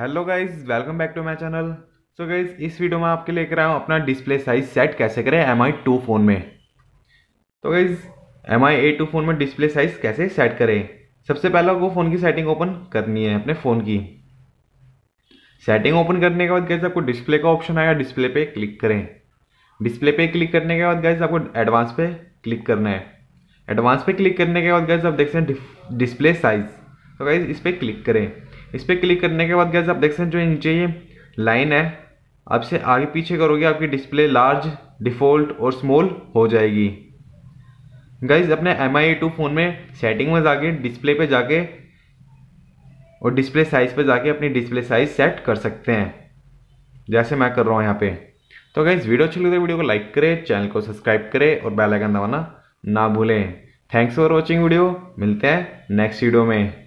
hello guys welcome back to my channel so guys इस video में आपके लेकर आया हूँ अपना डिस्प्ले साइज सेट कैसे करें एम आई टू फ़ोन में तो guys M I A two phone में डिस्प्ले साइज कैसे सेट करें सबसे पहले आपको फ़ोन की सेटिंग ओपन करनी है अपने फ़ोन की सेटिंग ओपन करने के बाद गैस आपको डिस्प्ले का ऑप्शन आया डिस्प्ले पे क्लिक करें डिस्प्ले पे क्लिक करने के बाद गैस आपको एडवांस पे क्लिक करना है एडवांस पे क्लिक करने के बाद गैस आप देख सकते हैं डिस्प्ले साइज़ तो गाइज इस पर क्लिक करें इस पर क्लिक करने के बाद गैस आप देख सकते हैं जो नीचे ये लाइन है आप इसे आगे पीछे करोगे आपकी डिस्प्ले लार्ज डिफ़ॉल्ट और स्मॉल हो जाएगी गाइज अपने एम आई टू फ़ोन में सेटिंग में जाके डिस्प्ले पे जाके और डिस्प्ले साइज़ पे जाके अपनी डिस्प्ले साइज़ सेट कर सकते हैं जैसे मैं कर रहा हूँ यहाँ पे तो गाइज वीडियो अच्छी लगी तो वीडियो को लाइक करें चैनल को सब्सक्राइब करें और बेल आइकन दबाना ना भूलें थैंक्स फॉर वॉचिंग वीडियो मिलते हैं नेक्स्ट वीडियो में